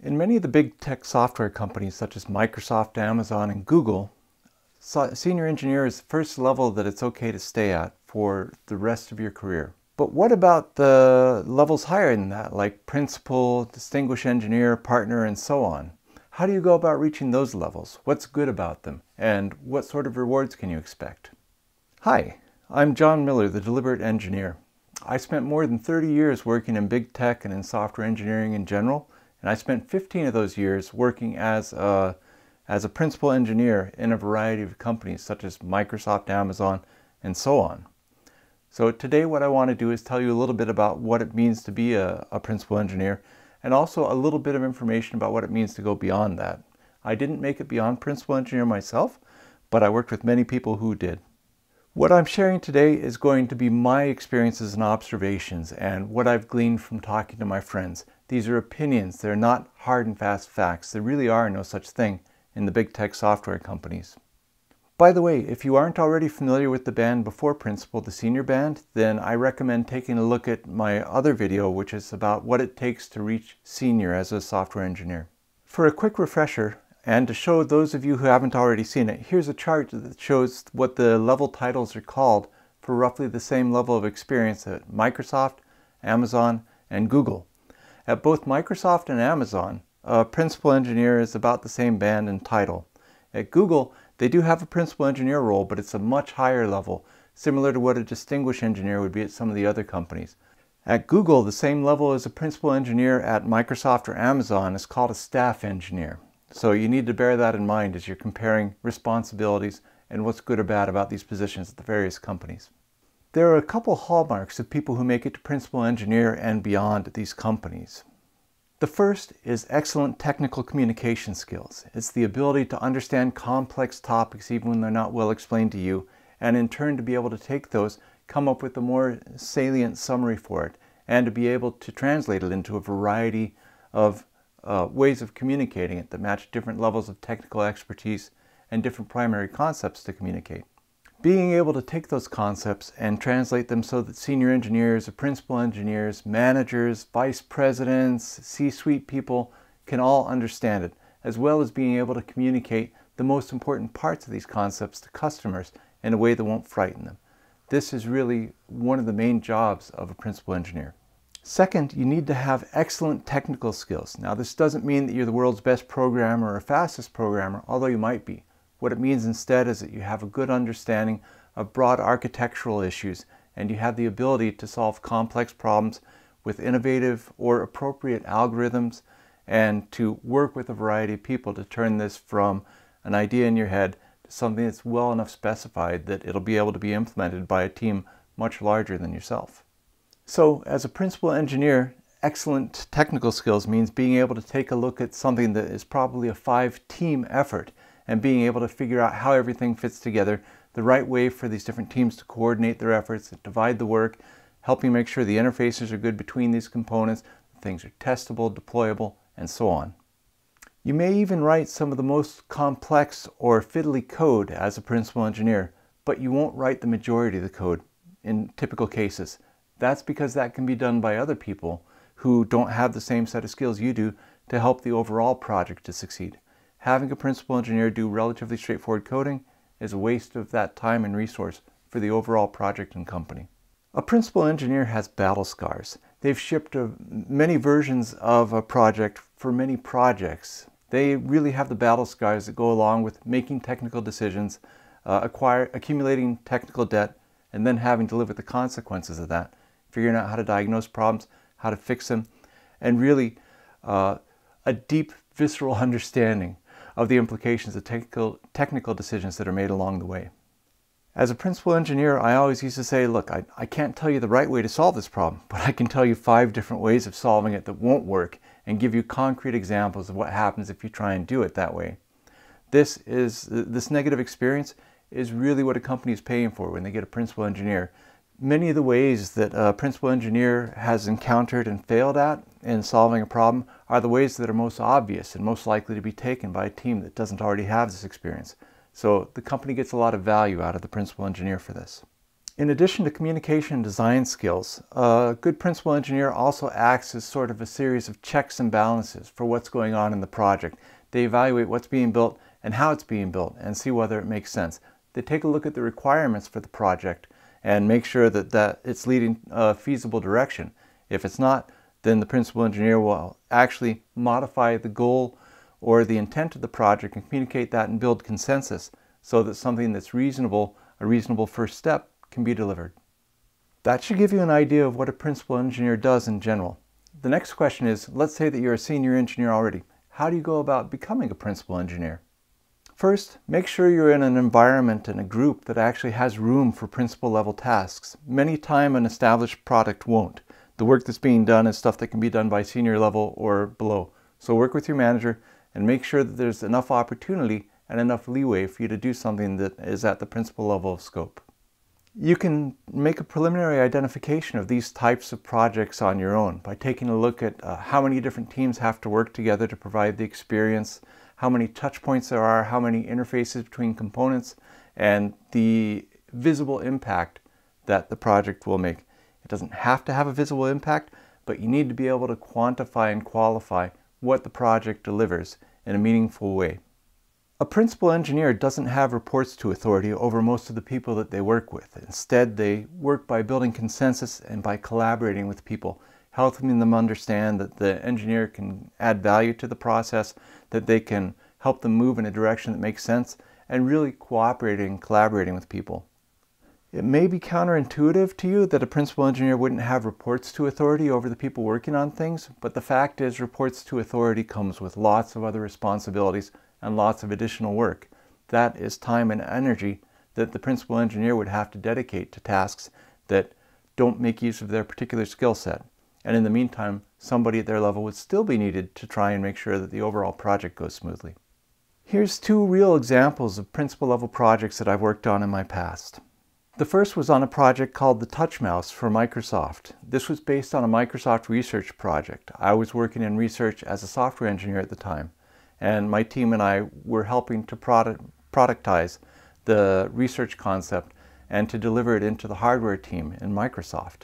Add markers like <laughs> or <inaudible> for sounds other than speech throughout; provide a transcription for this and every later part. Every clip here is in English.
In many of the big tech software companies, such as Microsoft, Amazon, and Google, senior engineer is the first level that it's okay to stay at for the rest of your career. But what about the levels higher than that, like principal, distinguished engineer, partner, and so on? How do you go about reaching those levels? What's good about them? And what sort of rewards can you expect? Hi, I'm John Miller, the deliberate engineer. I spent more than 30 years working in big tech and in software engineering in general, and I spent 15 of those years working as a, as a principal engineer in a variety of companies such as Microsoft, Amazon, and so on. So today what I want to do is tell you a little bit about what it means to be a, a principal engineer and also a little bit of information about what it means to go beyond that. I didn't make it beyond principal engineer myself, but I worked with many people who did. What I'm sharing today is going to be my experiences and observations and what I've gleaned from talking to my friends. These are opinions. They're not hard and fast facts. There really are no such thing in the big tech software companies. By the way, if you aren't already familiar with the band before Principle, the senior band, then I recommend taking a look at my other video, which is about what it takes to reach senior as a software engineer. For a quick refresher, and to show those of you who haven't already seen it, here's a chart that shows what the level titles are called for roughly the same level of experience at Microsoft, Amazon, and Google. At both Microsoft and Amazon, a principal engineer is about the same band and title. At Google, they do have a principal engineer role, but it's a much higher level, similar to what a distinguished engineer would be at some of the other companies. At Google, the same level as a principal engineer at Microsoft or Amazon is called a staff engineer. So you need to bear that in mind as you're comparing responsibilities and what's good or bad about these positions at the various companies. There are a couple hallmarks of people who make it to principal engineer and beyond at these companies. The first is excellent technical communication skills. It's the ability to understand complex topics even when they're not well explained to you, and in turn to be able to take those, come up with a more salient summary for it, and to be able to translate it into a variety of uh, ways of communicating it that match different levels of technical expertise and different primary concepts to communicate. Being able to take those concepts and translate them so that senior engineers, principal engineers, managers, vice presidents, C-suite people can all understand it, as well as being able to communicate the most important parts of these concepts to customers in a way that won't frighten them. This is really one of the main jobs of a principal engineer. Second, you need to have excellent technical skills. Now, this doesn't mean that you're the world's best programmer or fastest programmer, although you might be. What it means instead is that you have a good understanding of broad architectural issues and you have the ability to solve complex problems with innovative or appropriate algorithms and to work with a variety of people to turn this from an idea in your head to something that's well enough specified that it'll be able to be implemented by a team much larger than yourself. So as a principal engineer, excellent technical skills means being able to take a look at something that is probably a five team effort and being able to figure out how everything fits together, the right way for these different teams to coordinate their efforts, divide the work, helping make sure the interfaces are good between these components, things are testable, deployable, and so on. You may even write some of the most complex or fiddly code as a principal engineer, but you won't write the majority of the code in typical cases. That's because that can be done by other people who don't have the same set of skills you do to help the overall project to succeed. Having a principal engineer do relatively straightforward coding is a waste of that time and resource for the overall project and company. A principal engineer has battle scars. They've shipped a, many versions of a project for many projects. They really have the battle scars that go along with making technical decisions, uh, acquire, accumulating technical debt, and then having to live with the consequences of that figuring out how to diagnose problems, how to fix them, and really uh, a deep visceral <laughs> understanding of the implications of technical, technical decisions that are made along the way. As a principal engineer, I always used to say, look, I, I can't tell you the right way to solve this problem, <laughs> but I can tell you five different ways of solving it that won't work and give you concrete examples of what happens if you try and do it that way. This is this negative experience is really what a company is paying for when they get a principal engineer Many of the ways that a principal engineer has encountered and failed at in solving a problem are the ways that are most obvious and most likely to be taken by a team that doesn't already have this experience. So the company gets a lot of value out of the principal engineer for this. In addition to communication and design skills, a good principal engineer also acts as sort of a series of checks and balances for what's going on in the project. They evaluate what's being built and how it's being built and see whether it makes sense. They take a look at the requirements for the project and make sure that, that it's leading a uh, feasible direction. If it's not, then the principal engineer will actually modify the goal or the intent of the project and communicate that and build consensus so that something that's reasonable, a reasonable first step, can be delivered. That should give you an idea of what a principal engineer does in general. The next question is, let's say that you're a senior engineer already. How do you go about becoming a principal engineer? First, make sure you're in an environment and a group that actually has room for principal level tasks. Many time an established product won't. The work that's being done is stuff that can be done by senior level or below. So work with your manager and make sure that there's enough opportunity and enough leeway for you to do something that is at the principal level of scope. You can make a preliminary identification of these types of projects on your own by taking a look at uh, how many different teams have to work together to provide the experience, how many touch points there are, how many interfaces between components, and the visible impact that the project will make. It doesn't have to have a visible impact, but you need to be able to quantify and qualify what the project delivers in a meaningful way. A principal engineer doesn't have reports to authority over most of the people that they work with. Instead, they work by building consensus and by collaborating with people helping them understand that the engineer can add value to the process, that they can help them move in a direction that makes sense, and really cooperating and collaborating with people. It may be counterintuitive to you that a principal engineer wouldn't have reports to authority over the people working on things, but the fact is reports to authority comes with lots of other responsibilities and lots of additional work. That is time and energy that the principal engineer would have to dedicate to tasks that don't make use of their particular skill set and in the meantime, somebody at their level would still be needed to try and make sure that the overall project goes smoothly. Here's two real examples of principal level projects that I've worked on in my past. The first was on a project called the Touch Mouse for Microsoft. This was based on a Microsoft research project. I was working in research as a software engineer at the time, and my team and I were helping to product productize the research concept and to deliver it into the hardware team in Microsoft.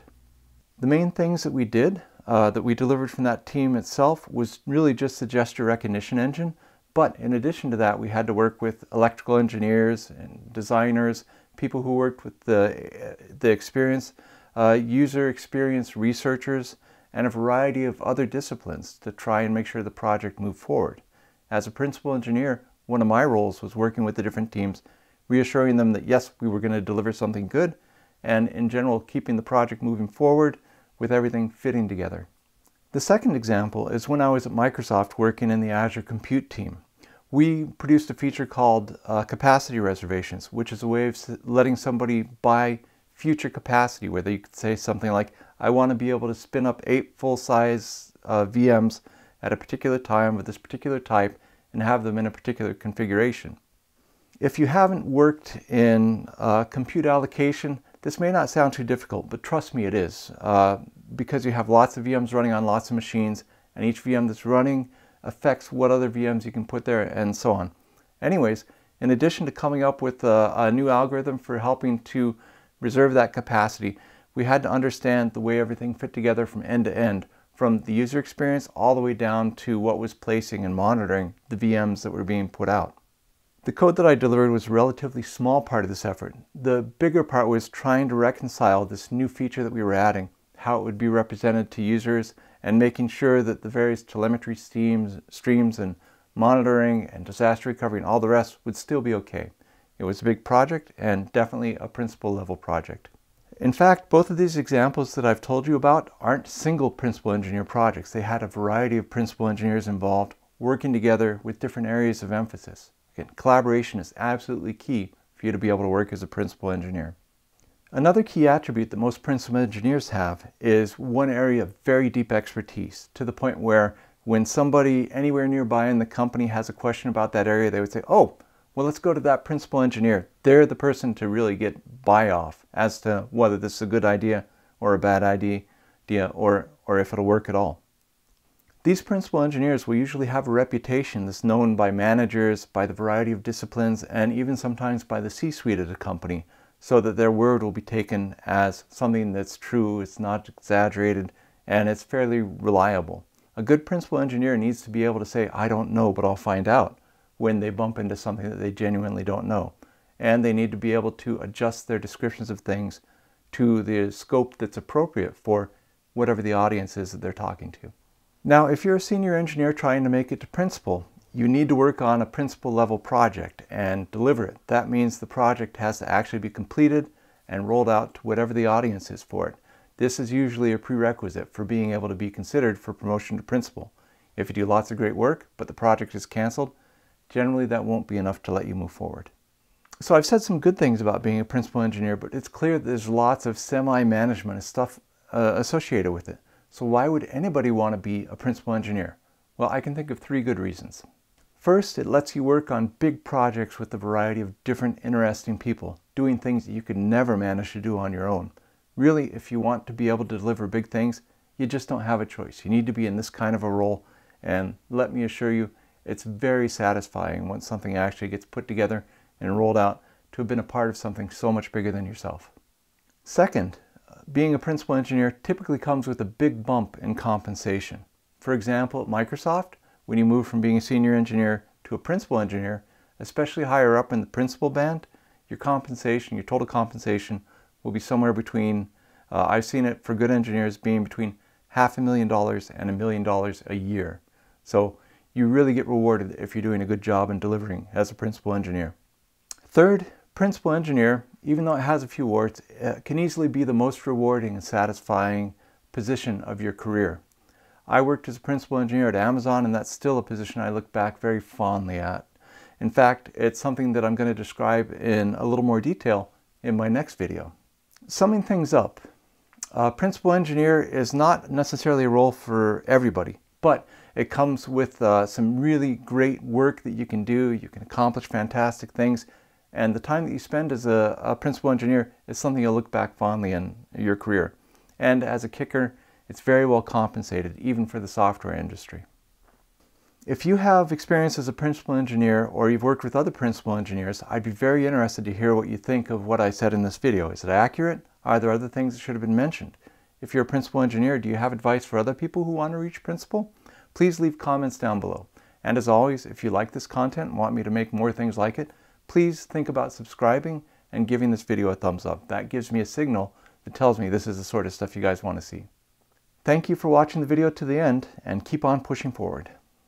The main things that we did, uh, that we delivered from that team itself, was really just the gesture recognition engine. But in addition to that, we had to work with electrical engineers and designers, people who worked with the, the experience, uh, user experience researchers, and a variety of other disciplines to try and make sure the project moved forward. As a principal engineer, one of my roles was working with the different teams, reassuring them that yes, we were going to deliver something good, and in general, keeping the project moving forward with everything fitting together. The second example is when I was at Microsoft working in the Azure Compute team. We produced a feature called uh, capacity reservations, which is a way of letting somebody buy future capacity where they could say something like, I want to be able to spin up eight full-size uh, VMs at a particular time with this particular type and have them in a particular configuration. If you haven't worked in uh, compute allocation, this may not sound too difficult, but trust me, it is. Uh, because you have lots of VMs running on lots of machines and each VM that's running affects what other VMs you can put there and so on. Anyways, in addition to coming up with a, a new algorithm for helping to reserve that capacity, we had to understand the way everything fit together from end to end, from the user experience all the way down to what was placing and monitoring the VMs that were being put out. The code that I delivered was a relatively small part of this effort. The bigger part was trying to reconcile this new feature that we were adding how it would be represented to users, and making sure that the various telemetry streams, streams and monitoring and disaster recovery and all the rest would still be okay. It was a big project and definitely a principal level project. In fact, both of these examples that I've told you about aren't single principal engineer projects. They had a variety of principal engineers involved working together with different areas of emphasis. Again, collaboration is absolutely key for you to be able to work as a principal engineer. Another key attribute that most principal engineers have is one area of very deep expertise to the point where when somebody anywhere nearby in the company has a question about that area, they would say, oh, well, let's go to that principal engineer. They're the person to really get buy off as to whether this is a good idea or a bad idea or, or if it'll work at all. These principal engineers will usually have a reputation that's known by managers, by the variety of disciplines, and even sometimes by the C-suite at a company so that their word will be taken as something that's true, it's not exaggerated, and it's fairly reliable. A good principal engineer needs to be able to say, I don't know, but I'll find out when they bump into something that they genuinely don't know. And they need to be able to adjust their descriptions of things to the scope that's appropriate for whatever the audience is that they're talking to. Now, if you're a senior engineer trying to make it to principal, you need to work on a principal level project and deliver it. That means the project has to actually be completed and rolled out to whatever the audience is for it. This is usually a prerequisite for being able to be considered for promotion to principal. If you do lots of great work, but the project is canceled, generally that won't be enough to let you move forward. So I've said some good things about being a principal engineer, but it's clear that there's lots of semi-management stuff uh, associated with it. So why would anybody want to be a principal engineer? Well, I can think of three good reasons. First, it lets you work on big projects with a variety of different interesting people, doing things that you could never manage to do on your own. Really, if you want to be able to deliver big things, you just don't have a choice. You need to be in this kind of a role, and let me assure you, it's very satisfying when something actually gets put together and rolled out to have been a part of something so much bigger than yourself. Second, being a principal engineer typically comes with a big bump in compensation. For example, at Microsoft, when you move from being a senior engineer to a principal engineer, especially higher up in the principal band, your compensation, your total compensation will be somewhere between, uh, I've seen it for good engineers being between half a million dollars and a million dollars a year. So you really get rewarded if you're doing a good job in delivering as a principal engineer. Third, principal engineer, even though it has a few warts, uh, can easily be the most rewarding and satisfying position of your career. I worked as a principal engineer at Amazon, and that's still a position I look back very fondly at. In fact, it's something that I'm going to describe in a little more detail in my next video. Summing things up, a principal engineer is not necessarily a role for everybody, but it comes with uh, some really great work that you can do. You can accomplish fantastic things. And the time that you spend as a, a principal engineer is something you'll look back fondly in your career. And as a kicker, it's very well compensated, even for the software industry. If you have experience as a principal engineer or you've worked with other principal engineers, I'd be very interested to hear what you think of what I said in this video. Is it accurate? Are there other things that should have been mentioned? If you're a principal engineer, do you have advice for other people who want to reach principal? Please leave comments down below. And as always, if you like this content and want me to make more things like it, please think about subscribing and giving this video a thumbs up. That gives me a signal that tells me this is the sort of stuff you guys want to see. Thank you for watching the video to the end and keep on pushing forward.